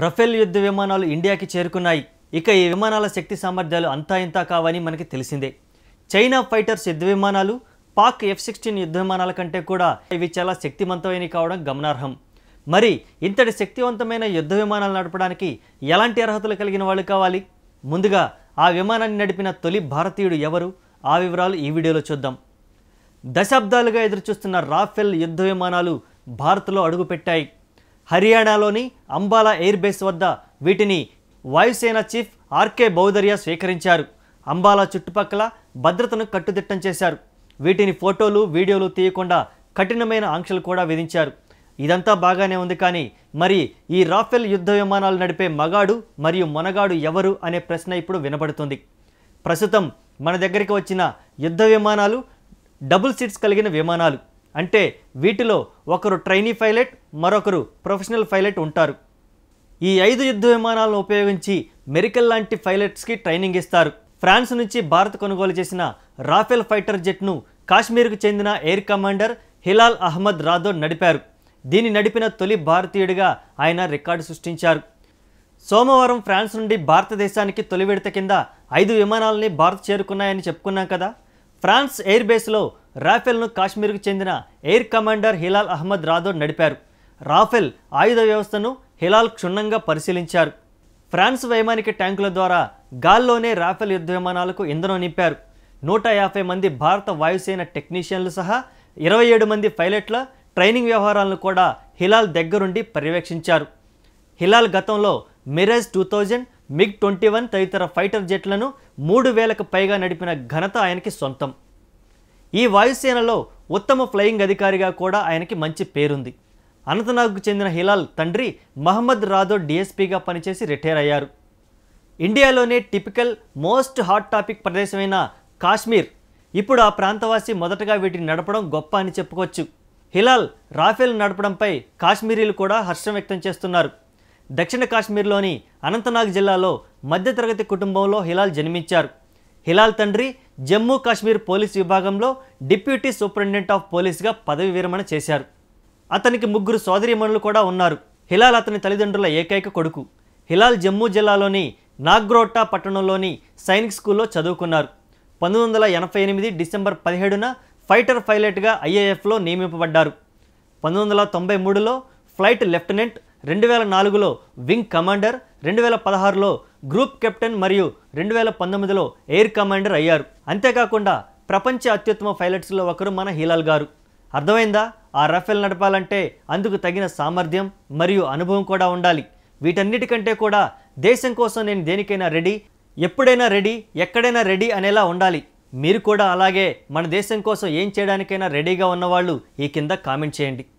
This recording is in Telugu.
రఫేల్ యుద్ధ విమానాలు ఇండియాకి చేరుకున్నాయి ఇక ఈ విమానాల శక్తి సామర్థ్యాలు అంతా ఇంతా కావని మనకి తెలిసిందే చైనా ఫైటర్స్ యుద్ధ విమానాలు పాక్ ఎఫ్ సిక్స్టీన్ యుద్ధ విమానాల కంటే కూడా ఇవి చాలా శక్తివంతమైనవి కావడం గమనార్హం మరి ఇంతటి శక్తివంతమైన యుద్ధ విమానాలు నడపడానికి ఎలాంటి అర్హతలు కలిగిన వాళ్ళు కావాలి ముందుగా ఆ విమానాన్ని నడిపిన తొలి భారతీయుడు ఎవరు ఆ వివరాలు ఈ వీడియోలో చూద్దాం దశాబ్దాలుగా ఎదురుచూస్తున్న రాఫెల్ యుద్ధ విమానాలు భారత్లో అడుగుపెట్టాయి హర్యానాలోని అంబాలా ఎయిర్ బేస్ వద్ద వీటిని వాయుసేన చీఫ్ ఆర్కే బౌదరియా స్వీకరించారు అంబాలా చుట్టుపక్కల భద్రతను కట్టుదిట్టం చేశారు వీటిని ఫోటోలు వీడియోలు తీయకుండా కఠినమైన ఆంక్షలు కూడా విధించారు ఇదంతా బాగానే ఉంది కానీ మరి ఈ రాఫెల్ యుద్ధ విమానాలు నడిపే మగాడు మరియు మొనగాడు ఎవరు అనే ప్రశ్న ఇప్పుడు వినబడుతుంది ప్రస్తుతం మన దగ్గరికి వచ్చిన యుద్ధ విమానాలు డబుల్ సీట్స్ కలిగిన విమానాలు అంటే వీటిలో ఒకరు ట్రైనీ పైలట్ మరొకరు ప్రొఫెషనల్ పైలట్ ఉంటారు ఈ ఐదు యుద్ధ విమానాలను ఉపయోగించి మెరికల్ లాంటి పైలట్స్కి ట్రైనింగ్ ఇస్తారు ఫ్రాన్స్ నుంచి భారత్ కొనుగోలు చేసిన రాఫెల్ ఫైటర్ జెట్ను కాశ్మీర్కు చెందిన ఎయిర్ కమాండర్ హిలాల్ అహ్మద్ రాథోడ్ నడిపారు దీన్ని నడిపిన తొలి భారతీయుడిగా ఆయన రికార్డు సృష్టించారు సోమవారం ఫ్రాన్స్ నుండి భారతదేశానికి తొలి విడత కింద ఐదు విమానాలని భారత్ చేరుకున్నాయని చెప్పుకున్నాం కదా ఫ్రాన్స్ ఎయిర్ బేస్లో రాఫెల్ను కాశ్మీర్కు చెందిన ఎయిర్ కమాండర్ హిలాల్ అహ్మద్ రాథోడ్ నడిపారు రాఫెల్ ఆయుధ వ్యవస్థను హిలాల్ క్షుణ్ణంగా పరిశీలించారు ఫ్రాన్స్ వైమానిక ట్యాంకుల ద్వారా గాల్లోనే రాఫెల్ యుద్ధ విమానాలకు ఇంధనం నింపారు నూట యాభై మంది భారత వాయుసేన టెక్నీషియన్లు సహా ఇరవై ఏడు మంది పైలట్ల ట్రైనింగ్ వ్యవహారాలను కూడా హిలాల్ దగ్గరుండి పర్యవేక్షించారు హిలాల్ గతంలో Mirage two thousand MiG twenty one తదితర ఫైటర్ జెట్లను మూడు వేలకు పైగా నడిపిన ఘనత ఆయనకి సొంతం ఈ వాయుసేనలో ఉత్తమ ఫ్లయింగ్ అధికారిగా కూడా ఆయనకి మంచి పేరుంది అనంతనాగ్కు చెందిన హిలాల్ తండ్రి మహమ్మద్ రాదో డిఎస్పీగా పనిచేసి రిటైర్ అయ్యారు ఇండియాలోనే టిపికల్ మోస్ట్ హాట్ టాపిక్ ప్రదేశమైన కాశ్మీర్ ఇప్పుడు ఆ ప్రాంతవాసి మొదటగా వీటిని నడపడం గొప్ప అని చెప్పుకోవచ్చు హిలాల్ రాఫేల్ నడపడంపై కాశ్మీరీలు కూడా హర్షం వ్యక్తం చేస్తున్నారు దక్షిణ కాశ్మీర్లోని అనంతనాగ్ జిల్లాలో మధ్యతరగతి కుటుంబంలో హిలాల్ జన్మించారు హిలాల్ తండ్రి జమ్మూ కాశ్మీర్ పోలీస్ విభాగంలో డిప్యూటీ సూపరింటెండెంట్ ఆఫ్ పోలీస్గా పదవి విరమణ చేశారు అతనికి ముగ్గురు సోదరిమణులు కూడా ఉన్నారు హిలాల్ అతని తల్లిదండ్రుల ఏకైక కొడుకు హిలాల్ జమ్మూ జిల్లాలోని నాగ్రోటా పట్టణంలోని సైనిక్ స్కూల్లో చదువుకున్నారు పంతొమ్మిది వందల ఎనభై ఎనిమిది డిసెంబర్ పదిహేడున ఫైటర్ పైలట్గా ఐఏఎఫ్లో నియమింపబడ్డారు పంతొమ్మిది వందల తొంభై మూడులో ఫ్లైట్ లెఫ్టినెంట్ రెండు వేల నాలుగులో వింగ్ కమాండర్ రెండు వేల పదహారులో గ్రూప్ కెప్టెన్ మరియు రెండు వేల పంతొమ్మిదిలో ఎయిర్ కమాండర్ అయ్యారు అంతేకాకుండా ప్రపంచ అత్యుత్తమ పైలట్స్లో ఒకరు మన హీలాల్ గారు అర్థమైందా ఆ రఫెల్ నడపాలంటే అందుకు తగిన సామర్థ్యం మరియు అనుభవం కూడా ఉండాలి వీటన్నిటికంటే కూడా దేశం కోసం నేను దేనికైనా రెడీ ఎప్పుడైనా రెడీ ఎక్కడైనా రెడీ అనేలా ఉండాలి మీరు కూడా అలాగే మన దేశం కోసం ఏం చేయడానికైనా రెడీగా ఉన్నవాళ్ళు ఈ కింద కామెంట్ చేయండి